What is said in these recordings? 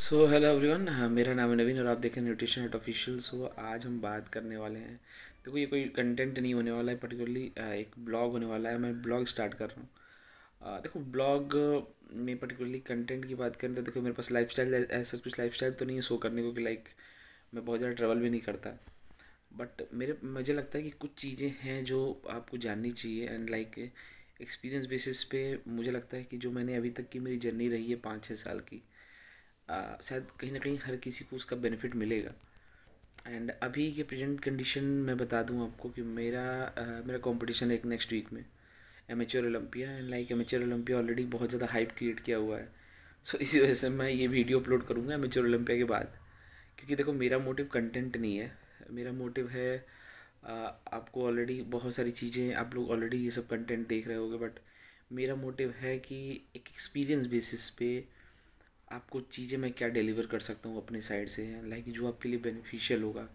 so hello everyone मेरा नाम है नवीन और आप देखें न्यूट्रिशन एट ऑफिशियल सो आज हम बात करने वाले हैं देखो ये कोई कंटेंट नहीं होने वाला है पर्टिकुलरली एक ब्लॉग होने वाला है मैं ब्लॉग स्टार्ट कर रहा हूँ देखो ब्लॉग में पर्टिकुलरली कंटेंट की बात करें तो देखो मेरे पास लाइफ स्टाइल ऐसा कुछ लाइफ स्टाइल तो नहीं है शो करने को कि लाइक मैं बहुत ज़्यादा ट्रेवल भी नहीं करता बट मेरे मुझे लगता है कि कुछ चीज़ें हैं जो आपको जाननी चाहिए एंड लाइक एक्सपीरियंस बेसिस पे मुझे लगता है कि जो मैंने अभी तक की मेरी जर्नी रही है पाँच छः साल की शायद कहीं ना कहीं हर किसी को उसका बेनिफिट मिलेगा एंड अभी के प्रेजेंट कंडीशन मैं बता दूं आपको कि मेरा आ, मेरा कंपटीशन है एक नेक्स्ट वीक में amateur Olympia and like amateur Olympia already बहुत ज़्यादा हाइप क्रिएट किया हुआ है सो so, इसी वजह से मैं ये वीडियो अपलोड करूँगा एमेच्योर ओलंपिया के बाद क्योंकि देखो मेरा मोटिव कंटेंट नहीं है मेरा मोटिव है आ, आपको ऑलरेडी बहुत सारी चीज़ें आप लोग ऑलरेडी ये सब कंटेंट देख रहे होगे बट मेरा मोटिव है कि एक एक्सपीरियंस बेसिस पे आपको चीज़ें मैं क्या डिलीवर कर सकता हूँ अपने साइड से लाइक जो आपके लिए बेनिफिशियल होगा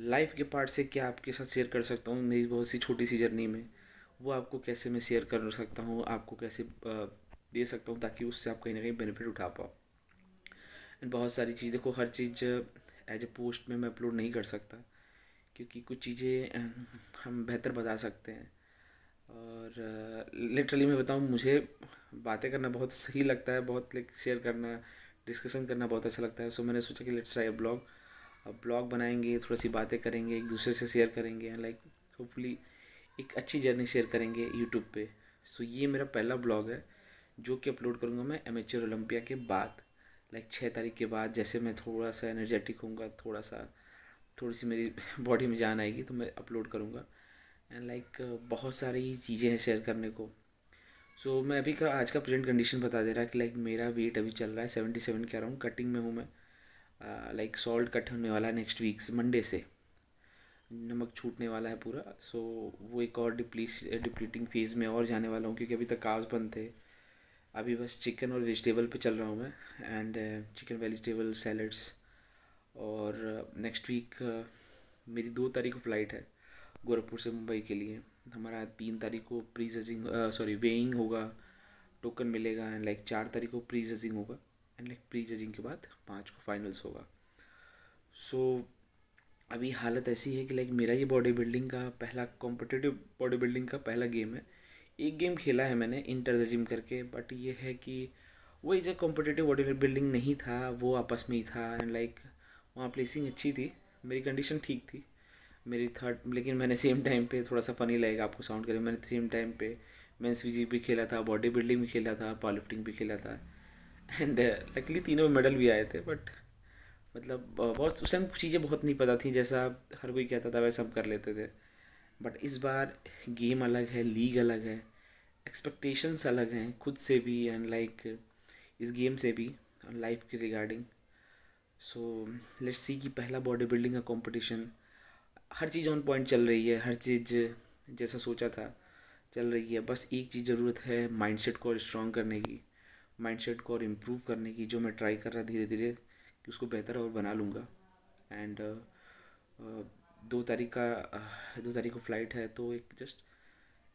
लाइफ के पार्ट से क्या आपके साथ शेयर कर सकता हूँ मेरी बहुत सी छोटी सी जर्नी में वो आपको कैसे मैं शेयर कर सकता हूँ आपको कैसे दे सकता हूँ ताकि उससे आप कहीं ना कहीं बेनिफिट उठा पाओ एंड बहुत सारी चीज़ देखो हर चीज़ एज ए पोस्ट में मैं अपलोड नहीं कर सकता क्योंकि कुछ चीज़ें हम बेहतर बता सकते हैं और लिटरली uh, मैं बताऊँ मुझे बातें करना बहुत सही लगता है बहुत लाइक शेयर करना डिस्कशन करना बहुत अच्छा लगता है सो मैंने सोचा कि लेट्स ट्राई अ ब्लॉग अब ब्लॉग बनाएंगे थोड़ी सी बातें करेंगे एक दूसरे से शेयर करेंगे एंड लाइक होपफुली एक अच्छी जर्नी शेयर करेंगे यूट्यूब पे सो so, ये मेरा पहला ब्लॉग है जो कि अपलोड करूँगा मैं एम एच ओलम्पिया के बाद लाइक छः तारीख के बाद जैसे मैं थोड़ा सा एनर्जेटिक हूँ थोड़ा सा थोड़ी सी मेरी बॉडी में जान आएगी तो मैं अपलोड करूँगा एंड लाइक uh, बहुत सारी चीज़ें हैं शेयर करने को सो so, मैं अभी का आज का प्रेजेंट कंडीशन बता दे रहा है कि लाइक मेरा वेट अभी चल रहा है सेवेंटी सेवन के अराउंड कटिंग में हूँ मैं लाइक सॉल्ट कट होने वाला है नेक्स्ट वीक से मंडे से नमक छूटने वाला है पूरा सो so, वो एक और डिप्लीस डिप्लीटिंग फेज़ में और जाने वाला हूँ क्योंकि अभी तक काव्स बंद थे अभी बस चिकन और वेजिटेबल पे चल रहा हूँ मैं एंड चिकन वेजिटेबल सैलड्स और नेक्स्ट uh, वीक uh, मेरी दो तारीख को फ्लाइट है गोरखपुर से मुंबई के लिए हमारा तीन तारीख को प्री जजिंग सॉरी वेइंग होगा टोकन मिलेगा एंड लाइक चार तारीख को प्री जजिंग होगा एंड लाइक प्री जजिंग के बाद पाँच को फाइनल्स होगा सो so, अभी हालत ऐसी है कि लाइक मेरा ये बॉडी बिल्डिंग का पहला कॉम्पिटिटिव बॉडी बिल्डिंग का पहला गेम है एक गेम खेला है मैंने इंटर द जिम करके बट ये है कि वो एग्जैक्ट कॉम्पिटेटिव बॉडी बिल्डिंग नहीं था वो आपस में ही था एंड लाइक वहाँ प्लेसिंग अच्छी थी मेरी कंडीशन ठीक थी मेरी थर्ड लेकिन मैंने सेम टाइम पे थोड़ा सा फ़नी लगेगा आपको साउंड करें मैंने सेम टाइम पे मैं फिजिक भी खेला था बॉडी बिल्डिंग भी खेला था पावर लिफ्टिंग भी खेला था एंड लकली uh, तीनों में मेडल भी आए थे बट मतलब बहुत उस टाइम चीज़ें बहुत नहीं पता थी जैसा हर कोई कहता था वैसा हम कर लेते थे बट इस बार गेम अलग है लीग अलग है एक्सपेक्टेशंस अलग हैं खुद से भी एंड लाइक इस गेम से भी लाइफ के रिगार्डिंग सो लेट्स सी कि पहला बॉडी बिल्डिंग का कंपटीशन हर चीज़ ऑन पॉइंट चल रही है हर चीज़ जैसा सोचा था चल रही है बस एक चीज़ ज़रूरत है माइंडसेट को और स्ट्रॉन्ग करने की माइंडसेट को और इम्प्रूव करने की जो मैं ट्राई कर रहा धीरे धीरे कि उसको बेहतर और बना लूँगा एंड uh, uh, दो तारीख का uh, दो तारीख को फ्लाइट है तो एक जस्ट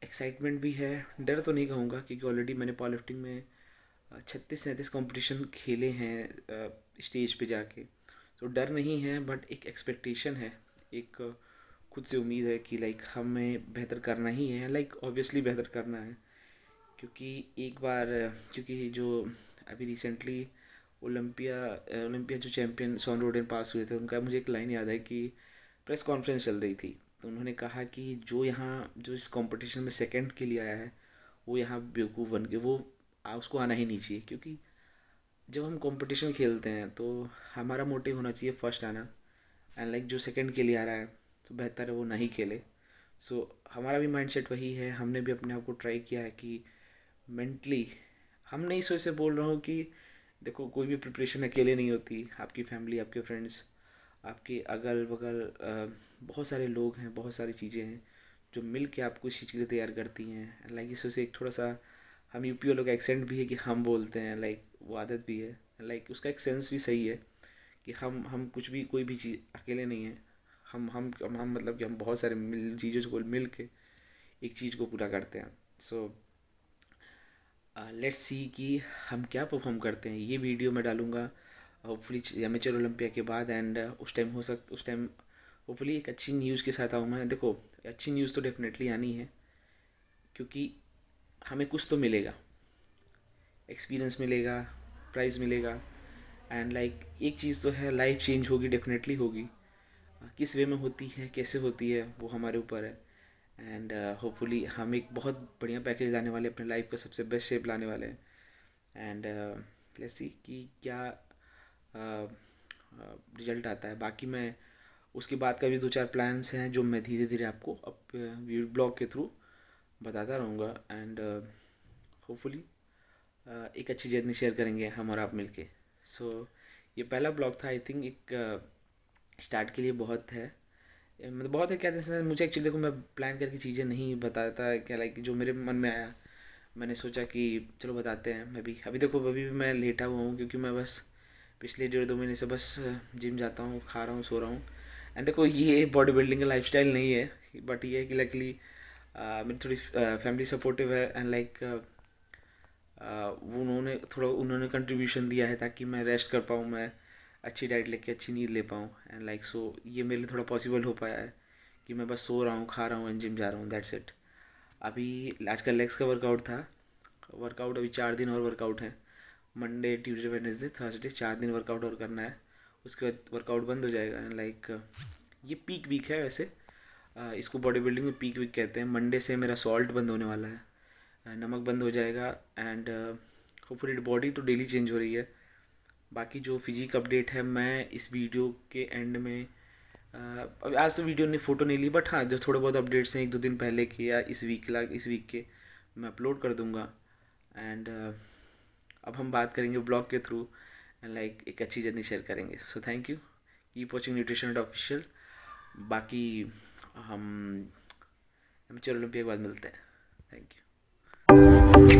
एक्साइटमेंट भी है डर तो नहीं कहूँगा क्योंकि ऑलरेडी मैंने पावर लिफ्टिंग में uh, छत्तीस सैंतीस कॉम्पिटिशन खेले हैं स्टेज uh, पे जाके तो डर नहीं है बट एक एक्सपेक्टेशन है एक खुद से उम्मीद है कि लाइक हमें बेहतर करना ही है लाइक ऑब्वियसली बेहतर करना है क्योंकि एक बार क्योंकि जो अभी रिसेंटली ओलंपिया ओलंपिया जो चैम्पियन सोन रोडन पास हुए थे उनका मुझे एक लाइन याद है कि प्रेस कॉन्फ्रेंस चल रही थी तो उन्होंने कहा कि जो यहाँ जो इस कंपटीशन में सेकंड के लिए आया है वो यहाँ बेवकूफ़ बन के वो आ, उसको आना ही नहीं चाहिए क्योंकि जब हम कंपटीशन खेलते हैं तो हमारा मोटिव होना चाहिए फर्स्ट आना एंड लाइक like, जो सेकंड के लिए आ रहा है तो बेहतर है वो नहीं खेले सो so, हमारा भी माइंडसेट वही है हमने भी अपने आप को ट्राई किया है कि मेंटली हम नहीं सो इसे बोल रहा हूँ कि देखो कोई भी प्रिपरेशन अकेले नहीं होती आपकी फैमिली आपके फ्रेंड्स आपके अगल बगल बहुत सारे लोग हैं बहुत सारी चीज़ें हैं जो मिल के आपको इस चीज़ के लिए तैयार करती हैं लाइक इस से एक थोड़ा सा हम यू पी लोग एक्सेंट भी है कि हम बोलते हैं लाइक वो आदत भी है लाइक उसका एक सेंस भी सही है कि हम हम कुछ भी कोई भी चीज़ अकेले नहीं है हम हम हम मतलब कि हम बहुत सारे मिल चीज़ों को मिल के एक चीज़ को पूरा करते हैं सो लेट्स सी कि हम क्या परफॉर्म करते हैं ये वीडियो मैं डालूँगा होपफुली एमेचर ओलंपिया के बाद एंड uh, उस टाइम हो सक उस टाइम होपफुली एक अच्छी न्यूज़ के साथ आऊँ मैं देखो अच्छी न्यूज़ तो डेफिनेटली आनी है क्योंकि हमें कुछ तो मिलेगा एक्सपीरियंस मिलेगा प्राइज़ मिलेगा एंड लाइक like, एक चीज़ तो है लाइफ चेंज होगी डेफिनेटली होगी किस वे में होती है कैसे होती है वो हमारे ऊपर है एंड होपफुली uh, हम एक बहुत बढ़िया पैकेज लाने वाले अपने लाइफ का सबसे बेस्ट शेप लाने वाले हैं एंड लेट्स सी कि क्या रिजल्ट uh, uh, आता है बाकी मैं उसके बाद का भी दो चार प्लान्स हैं जो मैं धीरे धीरे आपको अप ब्लॉग uh, के थ्रू बताता रहूँगा एंड होपफुली uh, uh, एक अच्छी जर्नी शेयर करेंगे हम और आप मिलके सो so, ये पहला ब्लॉग था आई थिंक एक स्टार्ट के लिए बहुत है मतलब बहुत है क्या जैसे मुझे एक्चुअली देखो मैं प्लान करके चीज़ें नहीं बताता क्या लाइक जो मेरे मन में आया मैंने सोचा कि चलो बताते हैं मैं भी अभी देखो अभी भी मैं लेटा हुआ हूँ क्योंकि मैं बस पिछले डेढ़ दो महीने से बस जिम जाता हूँ खा रहा हूँ सो रहा हूँ एंड देखो ये बॉडी बिल्डिंग का लाइफ नहीं है बट ये है कि लकली मेरी थोड़ी फैमिली सपोर्टिव है एंड लाइक उन्होंने थोड़ा उन्होंने कंट्रीब्यूशन दिया है ताकि मैं रेस्ट कर पाऊँ मैं अच्छी डाइट लेके अच्छी नींद ले पाऊँ एंड लाइक सो ये मेरे लिए थोड़ा पॉसिबल हो पाया है कि मैं बस सो रहा हूँ खा रहा हूँ एंड जिम जा रहा हूँ दैट्स इट अभी आज का लेग्स का वर्कआउट था वर्कआउट अभी चार दिन और वर्कआउट है मंडे ट्यूजडे वेडनेसडे थर्सडे चार दिन वर्कआउट और करना है उसके बाद वर्कआउट बंद हो जाएगा एंड लाइक ये पीक वीक है वैसे इसको बॉडी बिल्डिंग में पीक वीक कहते हैं मंडे से मेरा सॉल्ट बंद होने वाला है नमक बंद हो जाएगा एंड होपफुली बॉडी तो डेली चेंज हो रही है बाकी जो फिजिक अपडेट है मैं इस वीडियो के एंड में अब आज तो वीडियो ने फ़ोटो नहीं ली बट हाँ जो थोड़े बहुत अपडेट्स हैं एक दो दिन पहले के या इस वीक ला इस वीक के मैं अपलोड कर दूँगा एंड अब हम बात करेंगे ब्लॉग के थ्रू एंड लाइक एक अच्छी जर्नी शेयर करेंगे so thank you keep watching nutrition official बाकी हम एमचर ओलंपिया के बाद मिलते हैं थैंक यू